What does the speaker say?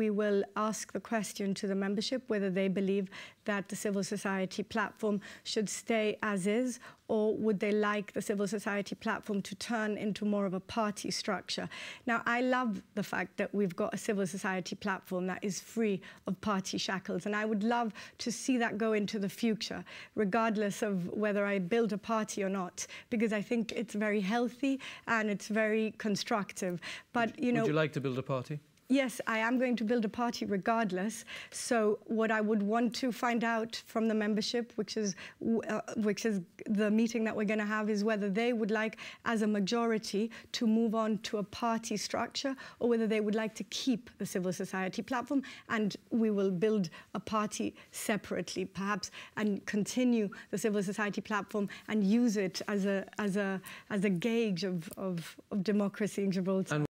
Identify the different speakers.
Speaker 1: we will ask the question to the membership whether they believe that the civil society platform should stay as is or would they like the civil society platform to turn into more of a party structure? Now, I love the fact that we've got a civil society platform that is free of party shackles, and I would love to see that go into the future, regardless of whether I build a party or not, because I think it's very healthy and it's very constructive. But, would, you know... Would you like to build a party? yes, I am going to build a party regardless. So what I would want to find out from the membership, which is uh, which is the meeting that we're going to have, is whether they would like, as a majority, to move on to a party structure, or whether they would like to keep the civil society platform, and we will build a party separately, perhaps, and continue the civil society platform and use it as a as a as a gauge of
Speaker 2: of, of democracy in Gibraltar. And